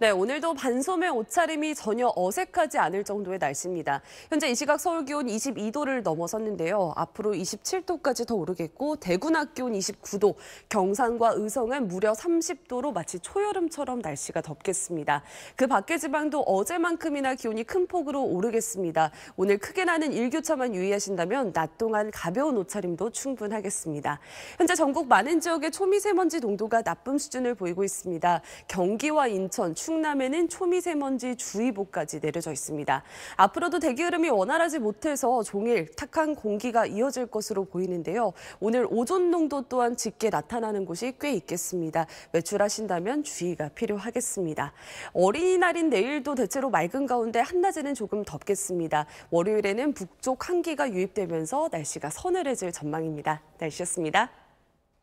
네, 오늘도 반소매 옷차림이 전혀 어색하지 않을 정도의 날씨입니다. 현재 이 시각 서울 기온 22도를 넘어섰는데요. 앞으로 27도까지 더 오르겠고 대구 낮 기온 29도, 경산과 의성은 무려 30도로 마치 초여름처럼 날씨가 덥겠습니다. 그 밖의 지방도 어제만큼이나 기온이 큰 폭으로 오르겠습니다. 오늘 크게 나는 일교차만 유의하신다면 낮 동안 가벼운 옷차림도 충분하겠습니다. 현재 전국 많은 지역의 초미세먼지 농도가 나쁨 수준을 보이고 있습니다. 경기와 인천, 충남에는 초미세먼지 주의보까지 내려져 있습니다. 앞으로도 대기 흐름이 원활하지 못해서 종일 탁한 공기가 이어질 것으로 보이는데요. 오늘 오존 농도 또한 짙게 나타나는 곳이 꽤 있겠습니다. 외출하신다면 주의가 필요하겠습니다. 어린이날인 내일도 대체로 맑은 가운데 한낮에는 조금 덥겠습니다. 월요일에는 북쪽 한기가 유입되면서 날씨가 서늘해질 전망입니다. 날씨였습니다.